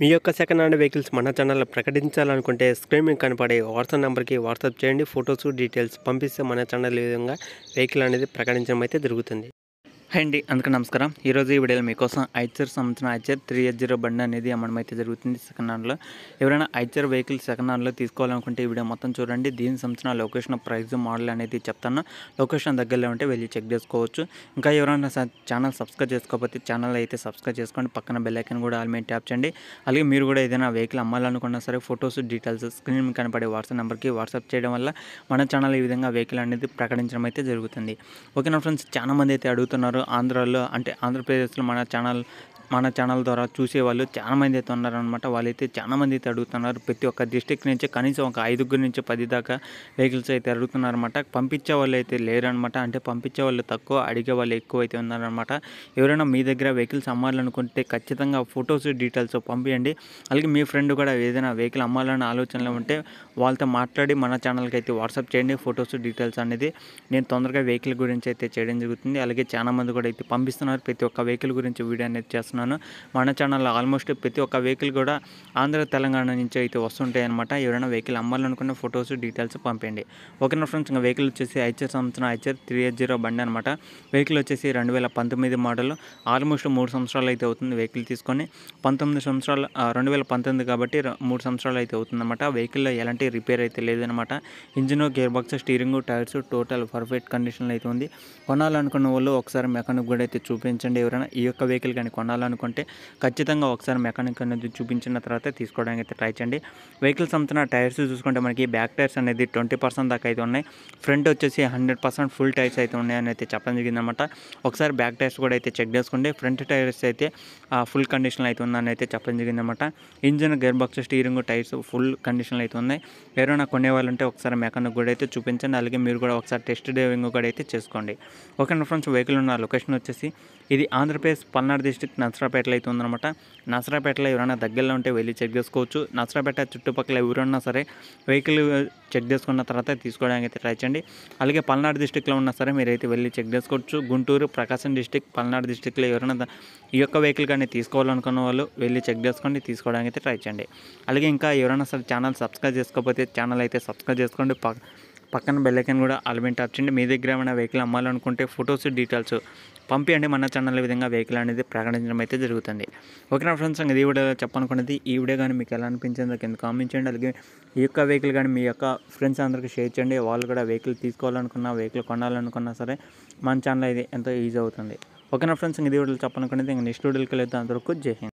మీ యొక్క second hand vehicles మన ఛానల్లో ప్రకటించాలనుకుంటే స్క్రీన్ మీద కనపడే వాట్సాప్ నెంబర్కి వాట్సాప్ చేయండి ఫొటోస్ డీటెయిల్స్ పంపిస్తే మన ఛానల్ ఈ విధంగా వెహికల్ అనేది ప్రకటించడం అయితే జరుగుతుంది హై అండి అందుకే నమస్కారం ఈరోజు ఈ వీడియోలో మీకోసం ఐచర్ సంబంధించిన ఐచర్ త్రీ ఎయిట్ జీరో బండి అనేది అమ్మడం అయితే జరుగుతుంది సెకండ్ హ్యాండ్లో ఎవరైనా ఐచర్ వెహికల్ సెకండ్ హ్యాండ్లో తీసుకోవాలనుకుంటే ఈ వీడియో మొత్తం చూడండి దీనికి సంబంధించిన లొకేషన్ ప్రైస్ మోడల్ అనేది చెప్తాను లొకేషన్ దగ్గరలో ఉంటే వెళ్ళి చెక్ చేసుకోవచ్చు ఇంకా ఎవరైనా ఛానల్ సబ్స్క్రైబ్ చేసుకోకపోతే ఛానల్ అయితే సబ్స్క్రైబ్ చేసుకోండి పక్కన బెల్లైకన్ కూడా ఆల్ మీద ట్యాప్ చేయండి అలాగే మీరు కూడా ఏదైనా వెహికల్ అమ్మాలనుకున్నా సరే ఫొటోస్ డీటెయిల్స్ స్క్రీన్ కనపడే వాట్సాప్ నెంబర్కి వాట్సాప్ చేయడం వల్ల మన ఛానల్ ఈ విధంగా వెహికల్ అనేది ప్రకటించడం అయితే జరుగుతుంది ఓకేనా ఫ్రెండ్స్ చాలామంది అయితే అడుగుతున్నారు ఆంధ్రాలో అంటే ఆంధ్రప్రదేశ్లో మన ఛానల్ మన ఛానల్ ద్వారా చూసేవాళ్ళు చాలా చాలామంది అయితే ఉన్నారనమాట వాళ్ళైతే చాలామంది అయితే అడుగుతున్నారు ప్రతి ఒక్క డిస్టిక్ నుంచి కనీసం ఒక ఐదుగురు నుంచి పది దాకా వెహికల్స్ అయితే అడుగుతున్నారనమాట పంపించే వాళ్ళు అయితే లేరనమాట అంటే పంపించే వాళ్ళు తక్కువ అడిగే వాళ్ళు ఎక్కువ అయితే ఉన్నారనమాట ఎవరైనా మీ దగ్గర వెహికల్స్ అమ్మాలనుకుంటే ఖచ్చితంగా ఫొటోస్ డీటెయిల్స్ పంపించండి అలాగే మీ ఫ్రెండ్ కూడా ఏదైనా వెహికల్ అమ్మాలని ఆలోచనలో ఉంటే వాళ్ళతో మాట్లాడి మన ఛానల్కి అయితే వాట్సాప్ చేయండి ఫొటోస్ డీటెయిల్స్ అనేది నేను తొందరగా వెహికల్ గురించి అయితే చేయడం జరుగుతుంది అలాగే చాలామంది కూడా అయితే పంపిస్తున్నారు ప్రతి ఒక్క వెహికల్ గురించి వీడియో అనేది చేస్తున్నారు చేస్తున్నాను మన ఛానల్లో ఆల్మోస్ట్ ప్రతి ఒక్క వెహికల్ కూడా ఆంధ్ర తెలంగాణ నుంచి అయితే వస్తుంటాయి అనమాట ఎవరైనా వెహికల్ అమ్మాలనుకున్న ఫొటోస్ డీటెయిల్స్ పంపండి నా ఫ్రెండ్స్ ఇంకా వెహికల్ వచ్చేసి హెచ్ఆర్ సంవత్సరం హెచ్ఆర్ త్రీ ఎయిట్ జీరో బండి అనమాట వెహికల్ వచ్చేసి రెండు వేల పంతొమ్మిది మోడల్ ఆల్మోస్ట్ మూడు సంవత్సరాలు అయితే అవుతుంది వెహికల్ తీసుకొని పంతొమ్మిది సంవత్సరాలు రెండు వేల పంతొమ్మిది కాబట్టి మూడు సంవత్సరాలు అయితే అవుతుందన్నమాట వెహికల్లో ఎలాంటి రిపేర్ అయితే లేదనమాట engine gear box steering tyres total perfect కండిషన్లో అయితే ఉంది కొనాలనుకున్న వాళ్ళు ఒకసారి మెకానిక్ కూడా అయితే చూపించండి ఎవరైనా ఈ యొక్క వెహికల్ కానీ కొనాలని తీసుకోవాలనుకుంటే ఖచ్చితంగా ఒకసారి మెకానిక్ అనేది చూపించిన తర్వాత తీసుకోవడానికి అయితే ట్రై చేయండి వెహికల్స్ అమ్ముతున్న టైర్స్ చూసుకుంటే మనకి బ్యాక్ టైర్స్ అనేది ట్వంటీ పర్సెంట్ దాకా అయితే ఉన్నాయి ఫ్రంట్ వచ్చేసి హండ్రెడ్ పర్సెంట్ ఫుల్ టైర్స్ అయితే ఉన్నాయని అయితే చెప్పడం జరిగిందన్నమాట ఒకసారి బ్యాక్ టైర్స్ కూడా అయితే చెక్ చేసుకోండి ఫ్రంట్ టైర్స్ అయితే ఫుల్ కండిషన్లో అయితే ఉందని అయితే చెప్పడం జరిగిందన్నమాట engine gear box steering tyres full కండిషన్లో అయితే ఉన్నాయి ఎవరైనా కొనేవాళ్ళు ఉంటే ఒకసారి మెకానిక్ కూడా అయితే చూపించండి అలాగే మీరు కూడా ఒకసారి టెస్ట్ డ్రైవింగ్ కూడా అయితే చేసుకోండి ఓకే ఫ్రెండ్స్ వెహికల్ ఉన్న లొకేషన్ వచ్చేసి ఇది ఆంధ్రప్రదేశ్ పల్నాడు డిస్టిక్ నసరాపేటలో అయితే ఉందన్నమాట నసరాపేటలో ఎవరైనా దగ్గరలో ఉంటే వెళ్ళి చెక్ చేసుకోవచ్చు నసరాపేట చుట్టుపక్కల ఎవరన్నా సరే వెహికల్ చెక్ చేసుకున్న తర్వాత తీసుకోవడానికి అయితే ట్రై చేయండి అలాగే పల్నాడు డిస్టిక్లో ఉన్నా సరే మీరైతే వెళ్ళి చెక్ చేసుకోవచ్చు గుంటూరు ప్రకాశం డిస్టిక్ పల్నాడు డిస్టిక్లో ఎవరైనా ఈ యొక్క వెహికల్ కానీ తీసుకోవాలనుకున్న వాళ్ళు వెళ్ళి చెక్ చేసుకోండి తీసుకోవడానికి అయితే ట్రై చేయండి అలాగే ఇంకా ఎవరైనా సరే ఛానల్ సబ్స్క్రైబ్ చేసుకోకపోతే ఛానల్ అయితే సబ్స్క్రైబ్ చేసుకోండి పక్కన బెల్లైకన్ కూడా ఆల్బెన్ టాప్ చేయండి మీ దగ్గర ఏమైనా వెహికల్ అమ్మాలనుకుంటే ఫొటోస్ డీటెయిల్స్ పంపియండి మన ఛానల్ విధంగా వెహికల్ అనేది ప్రకటించడం అయితే జరుగుతుంది నా ఫ్రెండ్స్ ఇది వీడియో చెప్పనుకున్నది ఈ వీడియో కానీ మీకు ఎలా అనిపించింది కింద కామెంట్ చేయండి అలాగే ఈ యొక్క వెహికల్ కానీ మీ యొక్క ఫ్రెండ్స్ అందరికీ షేర్ చేయండి వాళ్ళు కూడా వెహికల్ తీసుకోవాలనుకున్నా వెహికల్ కొనాలనుకున్నా సరే మన ఛానల్ ఇది ఎంతో ఈజీ అవుతుంది ఓకేనా ఫ్రెండ్స్ ఇది వీడియో చెప్పనుకున్నది ఇంక నెక్స్ట్ వీడియోకి వెళ్తే అందరికీ జై హింద్